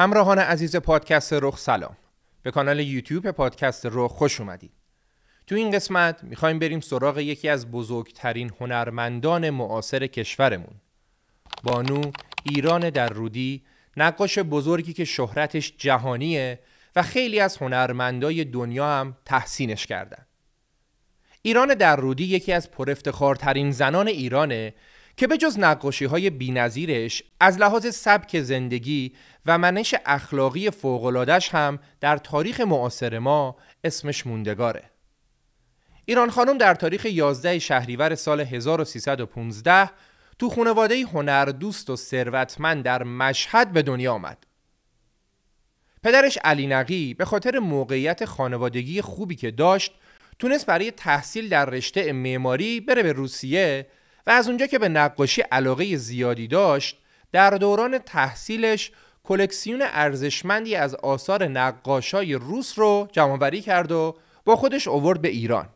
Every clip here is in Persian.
همراهان عزیز پادکست رخ سلام به کانال یوتیوب پادکست رخ خوش اومدید تو این قسمت میخوایم بریم سراغ یکی از بزرگترین هنرمندان معاصر کشورمون بانو ایران در رودی نقاش بزرگی که شهرتش جهانیه و خیلی از هنرمندای دنیا هم تحسینش کردن ایران در رودی یکی از پرافتخارترین زنان ایرانه که به جز نقاشی های نظیرش از لحاظ سبک زندگی و منش اخلاقی فوقلادش هم در تاریخ معاصر ما اسمش موندگاره. ایران خانم در تاریخ 11 شهریور سال 1315 تو خانواده دوست و ثروتمند در مشهد به دنیا آمد. پدرش علی نقی به خاطر موقعیت خانوادگی خوبی که داشت تونست برای تحصیل در رشته معماری بره به روسیه و از اونجا که به نقاشی علاقه زیادی داشت در دوران تحصیلش کلکسیون ارزشمندی از آثار نقاشای روس رو جمعآوری کرد و با خودش اوورد به ایران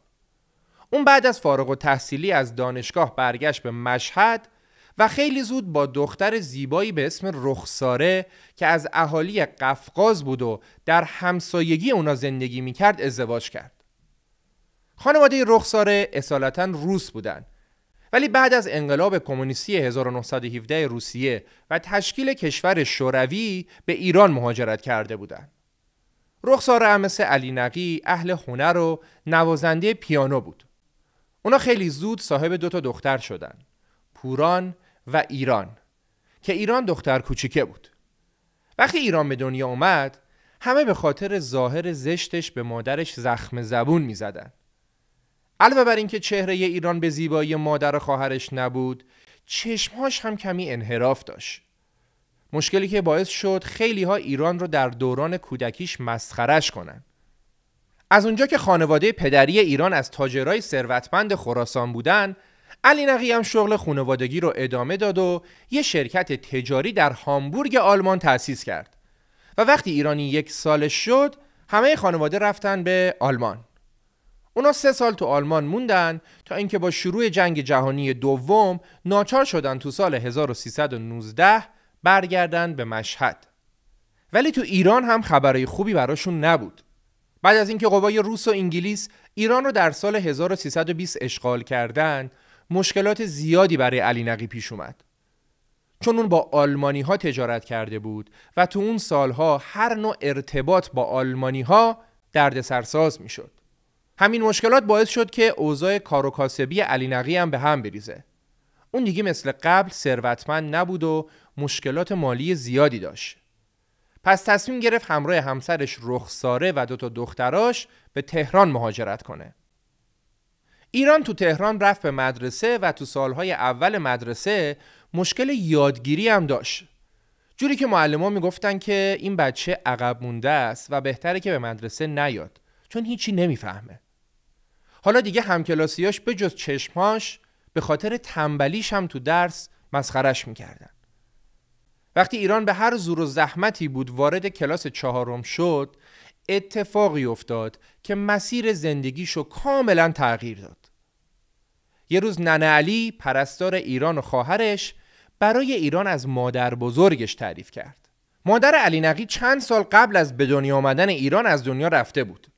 اون بعد از فارغ و تحصیلی از دانشگاه برگشت به مشهد و خیلی زود با دختر زیبایی به اسم رخساره که از اهالی قفقاز بود و در همسایگی اونا زندگی میکرد ازدواج کرد خانواده رخساره اصالتا روس بودن ولی بعد از انقلاب کمونیستی 1917 روسیه و تشکیل کشور شوروی به ایران مهاجرت کرده بودند. رخساره امسه علی نقی اهل هنر و نوازنده پیانو بود. اونا خیلی زود صاحب دو تا دختر شدن. پوران و ایران که ایران دختر کوچیکه بود. وقتی ایران به دنیا اومد همه به خاطر ظاهر زشتش به مادرش زخم زبون می زدن. علاوه بر اینکه چهره ایران به زیبایی مادر و خواهرش نبود چشمهاش هم کمی انحراف داشت مشکلی که باعث شد خیلی ها ایران رو در دوران کودکیش مسخرش کنن از اونجا که خانواده پدری ایران از تاجرای ثروتمند خراسان بودن علی نقی هم شغل خانوادگی رو ادامه داد و یه شرکت تجاری در هامبورگ آلمان تأسیس کرد و وقتی ایرانی یک سالش شد همه خانواده رفتن به آلمان اونا سه سال تو آلمان موندن تا اینکه با شروع جنگ جهانی دوم ناچار شدن تو سال 1319 برگردن به مشهد ولی تو ایران هم خبرای خوبی براشون نبود بعد از اینکه قوای روس و انگلیس ایران رو در سال 1320 اشغال کردند مشکلات زیادی برای علی نقی پیش اومد چون اون با آلمانی ها تجارت کرده بود و تو اون سالها هر نوع ارتباط با آلمانی ها دردسرساز میشد همین مشکلات باعث شد که اوضاع کار و کاسبی علی نقی هم به هم بریزه. اون دیگه مثل قبل ثروتمند نبود و مشکلات مالی زیادی داشت. پس تصمیم گرفت همراه همسرش رخساره و دو تا دختراش به تهران مهاجرت کنه. ایران تو تهران رفت به مدرسه و تو سالهای اول مدرسه مشکل یادگیری هم داشت. جوری که ها میگفتن که این بچه عقب مونده است و بهتره که به مدرسه نیاد چون هیچی نمیفهمه. حالا دیگه همکلاسیاش به جز چشمهاش به خاطر تنبلیش هم تو درس مسخرش میکردن وقتی ایران به هر زور و زحمتی بود وارد کلاس چهارم شد اتفاقی افتاد که مسیر زندگیشو کاملا تغییر داد یه روز ننه علی پرستار ایران و خواهرش برای ایران از مادر بزرگش تعریف کرد مادر علی نقی چند سال قبل از به دنیا آمدن ایران از دنیا رفته بود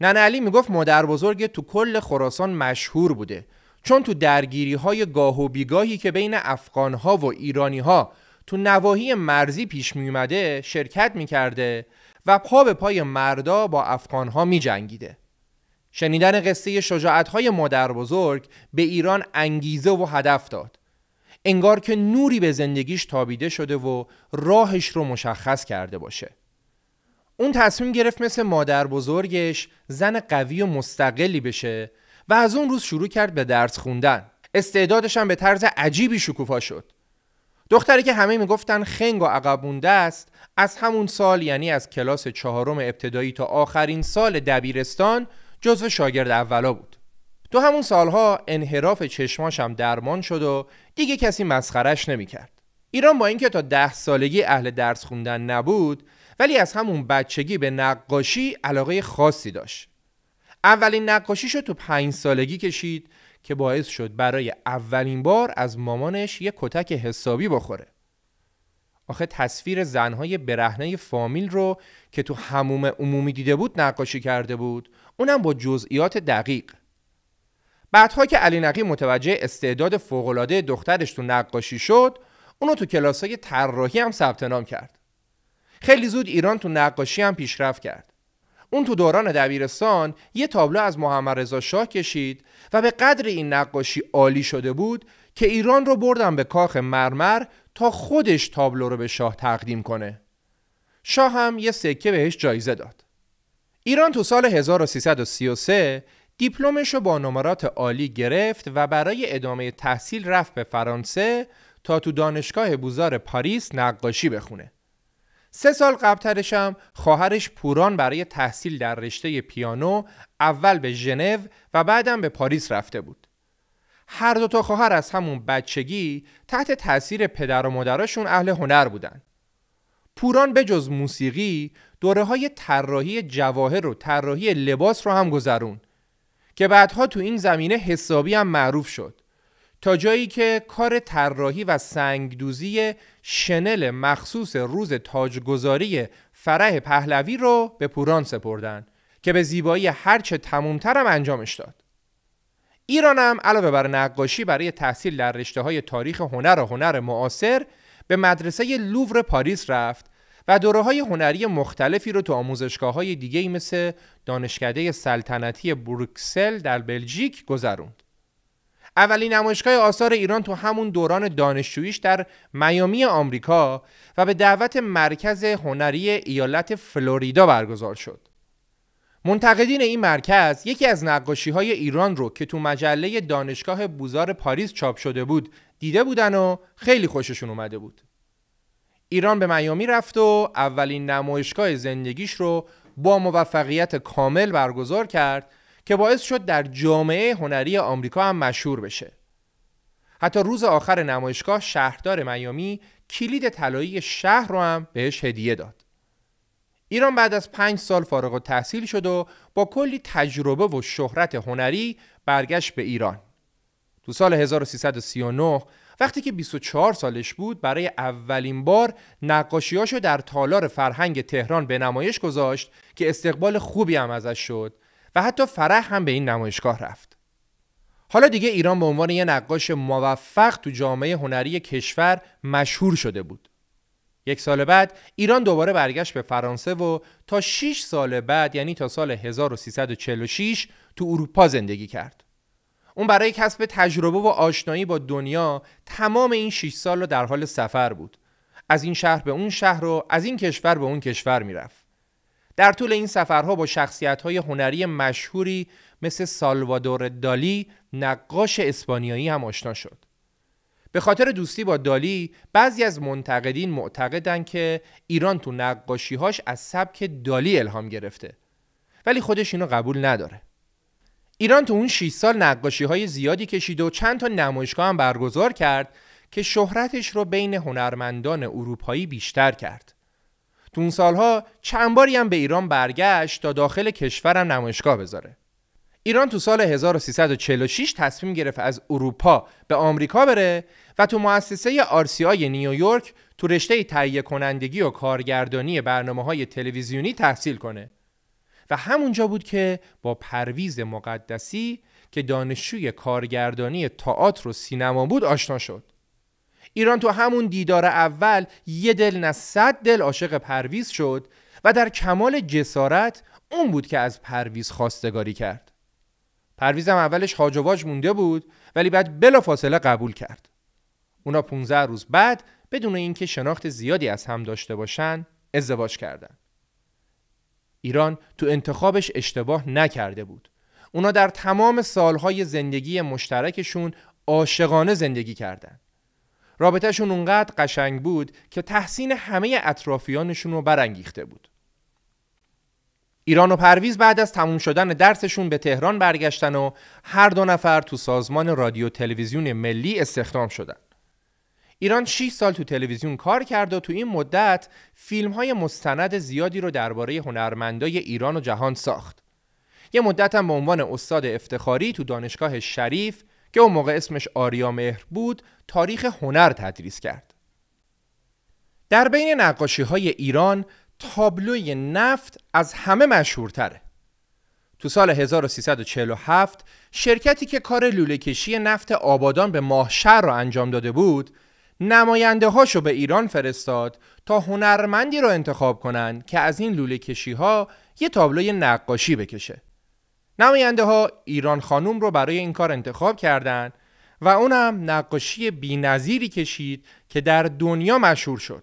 ننه علی میگفت مادر بزرگ تو کل خراسان مشهور بوده چون تو درگیری های گاه و بیگاهی که بین افغان ها و ایرانی ها تو نواحی مرزی پیش میومده شرکت میکرده و پا به پای مردا با افغان ها میجنگیده شنیدن قصه شجاعت های مادر بزرگ به ایران انگیزه و هدف داد انگار که نوری به زندگیش تابیده شده و راهش رو مشخص کرده باشه اون تصمیم گرفت مثل مادر بزرگش زن قوی و مستقلی بشه و از اون روز شروع کرد به درس خوندن استعدادش هم به طرز عجیبی شکوفا شد دختری که همه میگفتن خنگ و عقب مونده است از همون سال یعنی از کلاس چهارم ابتدایی تا آخرین سال دبیرستان جزو شاگرد اولا بود تو همون سالها انحراف چشماش هم درمان شد و دیگه کسی مسخرش نمیکرد ایران با اینکه تا ده سالگی اهل درس خوندن نبود ولی از همون بچگی به نقاشی علاقه خاصی داشت اولین نقاشیشو تو پنج سالگی کشید که باعث شد برای اولین بار از مامانش یه کتک حسابی بخوره آخه تصویر زنهای برهنه فامیل رو که تو هموم عمومی دیده بود نقاشی کرده بود اونم با جزئیات دقیق بعدها که علی نقی متوجه استعداد فوقالعاده دخترش تو نقاشی شد اونو تو کلاسای طراحی هم ثبت نام کرد خیلی زود ایران تو نقاشی هم پیشرفت کرد اون تو دوران دبیرستان یه تابلو از محمد رضا شاه کشید و به قدر این نقاشی عالی شده بود که ایران رو بردن به کاخ مرمر تا خودش تابلو رو به شاه تقدیم کنه شاه هم یه سکه بهش جایزه داد ایران تو سال 1333 دیپلمش رو با نمرات عالی گرفت و برای ادامه تحصیل رفت به فرانسه تا تو دانشگاه بوزار پاریس نقاشی بخونه سه سال قبلترشم خواهرش پوران برای تحصیل در رشته پیانو اول به ژنو و بعدم به پاریس رفته بود. هر دو تا خواهر از همون بچگی تحت تاثیر پدر و مادرشون اهل هنر بودن. پوران به جز موسیقی دوره های طراحی جواهر و طراحی لباس رو هم گذرون که بعدها تو این زمینه حسابی هم معروف شد. تا جایی که کار طراحی و سنگدوزی شنل مخصوص روز تاجگذاری فرح پهلوی رو به پوران سپردن که به زیبایی هرچه تمومترم انجامش داد. ایرانم علاوه بر نقاشی برای تحصیل در رشته های تاریخ هنر و هنر معاصر به مدرسه لوور پاریس رفت و دوره های هنری مختلفی رو تو آموزشگاه های دیگه مثل دانشکده سلطنتی بروکسل در بلژیک گذروند. اولین نمایشگاه آثار ایران تو همون دوران دانشجوییش در میامی آمریکا و به دعوت مرکز هنری ایالت فلوریدا برگزار شد. منتقدین این مرکز یکی از نقاشی های ایران رو که تو مجله دانشگاه بوزار پاریس چاپ شده بود دیده بودن و خیلی خوششون اومده بود. ایران به میامی رفت و اولین نمایشگاه زندگیش رو با موفقیت کامل برگزار کرد که باعث شد در جامعه هنری آمریکا هم مشهور بشه. حتی روز آخر نمایشگاه شهردار میامی کلید طلایی شهر رو هم بهش هدیه داد. ایران بعد از پنج سال فارغ و تحصیل شد و با کلی تجربه و شهرت هنری برگشت به ایران. تو سال 1339 وقتی که 24 سالش بود برای اولین بار نقاشیاشو در تالار فرهنگ تهران به نمایش گذاشت که استقبال خوبی هم ازش شد و حتی فرح هم به این نمایشگاه رفت حالا دیگه ایران به عنوان یه نقاش موفق تو جامعه هنری کشور مشهور شده بود یک سال بعد ایران دوباره برگشت به فرانسه و تا 6 سال بعد یعنی تا سال 1346 تو اروپا زندگی کرد اون برای کسب تجربه و آشنایی با دنیا تمام این 6 سال رو در حال سفر بود از این شهر به اون شهر و از این کشور به اون کشور میرفت در طول این سفرها با های هنری مشهوری مثل سالوادور دالی نقاش اسپانیایی هم آشنا شد. به خاطر دوستی با دالی بعضی از منتقدین معتقدند که ایران تو نقاشیهاش از سبک دالی الهام گرفته ولی خودش اینو قبول نداره ایران تو اون 6 سال نقاشی های زیادی کشید و چند تا نمایشگاه هم برگزار کرد که شهرتش رو بین هنرمندان اروپایی بیشتر کرد تو اون سالها چند باری هم به ایران برگشت تا داخل کشورم نمایشگاه بذاره ایران تو سال 1346 تصمیم گرفت از اروپا به آمریکا بره و تو مؤسسه آی نیویورک تو رشته تهیه کنندگی و کارگردانی برنامه های تلویزیونی تحصیل کنه و همونجا بود که با پرویز مقدسی که دانشجوی کارگردانی تئاتر و سینما بود آشنا شد ایران تو همون دیدار اول یه دل نه صد دل عاشق پرویز شد و در کمال جسارت اون بود که از پرویز خواستگاری کرد پرویزم اولش هاج مونده بود ولی بعد بلافاصله قبول کرد اونا 15 روز بعد بدون اینکه شناخت زیادی از هم داشته باشن ازدواج کردند. ایران تو انتخابش اشتباه نکرده بود. اونا در تمام سالهای زندگی مشترکشون عاشقانه زندگی کردند. رابطهشون اونقدر قشنگ بود که تحسین همه اطرافیانشون رو برانگیخته بود. ایران و پرویز بعد از تموم شدن درسشون به تهران برگشتن و هر دو نفر تو سازمان رادیو تلویزیون ملی استخدام شدن. ایران 6 سال تو تلویزیون کار کرد و تو این مدت فیلم های مستند زیادی رو درباره هنرمندای ایران و جهان ساخت. یه مدت هم به عنوان استاد افتخاری تو دانشگاه شریف که اون موقع اسمش آریا مهر بود تاریخ هنر تدریس کرد در بین نقاشی های ایران تابلوی نفت از همه مشهورتره تو سال 1347 شرکتی که کار کشی نفت آبادان به ماهشر را انجام داده بود نماینده هاشو به ایران فرستاد تا هنرمندی رو انتخاب کنند که از این لوله کشی ها یه تابلوی نقاشی بکشه نماینده ها ایران خانوم رو برای این کار انتخاب کردند و اونم نقاشی بینظیری کشید که در دنیا مشهور شد.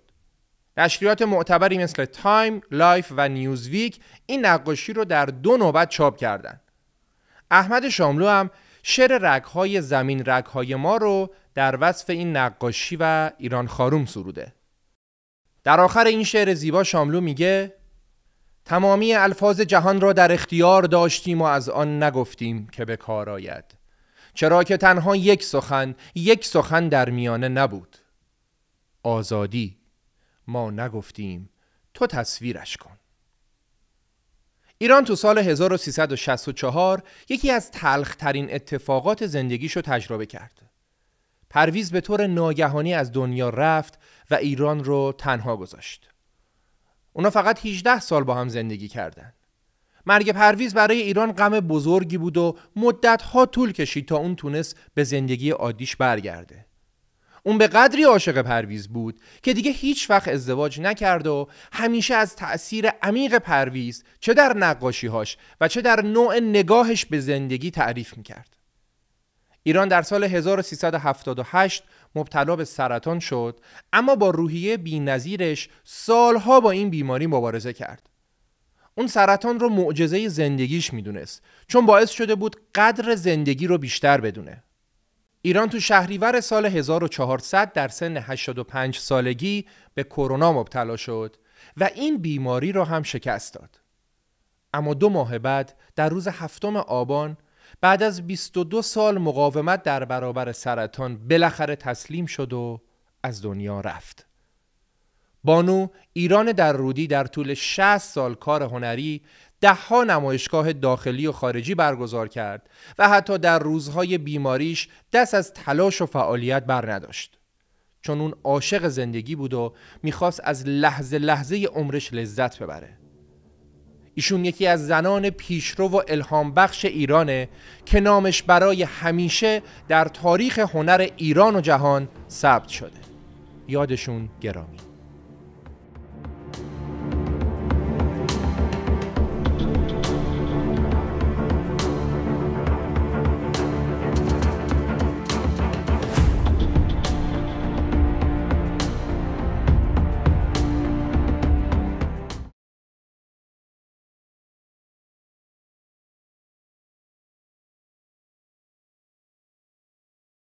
نشریات معتبری مثل تایم، لایف و نیوزویک این نقاشی رو در دو نوبت چاپ کردند. احمد شاملو هم شعر رگهای زمین رگهای ما رو در وصف این نقاشی و ایران خاروم سروده. در آخر این شعر زیبا شاملو میگه تمامی الفاظ جهان را در اختیار داشتیم و از آن نگفتیم که به کار آید چرا که تنها یک سخن یک سخن در میانه نبود آزادی ما نگفتیم تو تصویرش کن ایران تو سال 1364 یکی از تلخترین اتفاقات زندگیشو تجربه کرد. پرویز به طور ناگهانی از دنیا رفت و ایران رو تنها گذاشت. اونا فقط 18 سال با هم زندگی کردند. مرگ پرویز برای ایران غم بزرگی بود و مدتها طول کشید تا اون تونست به زندگی عادیش برگرده. اون به قدری عاشق پرویز بود که دیگه هیچ وقت ازدواج نکرد و همیشه از تأثیر عمیق پرویز چه در نقاشیهاش و چه در نوع نگاهش به زندگی تعریف میکرد. ایران در سال 1378 مبتلا به سرطان شد اما با روحیه بینظیرش سالها با این بیماری مبارزه کرد اون سرطان رو معجزه زندگیش میدونست چون باعث شده بود قدر زندگی رو بیشتر بدونه ایران تو شهریور سال 1400 در سن 85 سالگی به کرونا مبتلا شد و این بیماری را هم شکست داد اما دو ماه بعد در روز هفتم آبان بعد از 22 سال مقاومت در برابر سرطان بالاخره تسلیم شد و از دنیا رفت. بانو ایران در رودی در طول 60 سال کار هنری دهها نمایشگاه داخلی و خارجی برگزار کرد و حتی در روزهای بیماریش دست از تلاش و فعالیت بر نداشت. چون اون عاشق زندگی بود و میخواست از لحظه لحظه عمرش لذت ببره. ایشون یکی از زنان پیشرو و الهام بخش ایرانه که نامش برای همیشه در تاریخ هنر ایران و جهان ثبت شده یادشون گرامی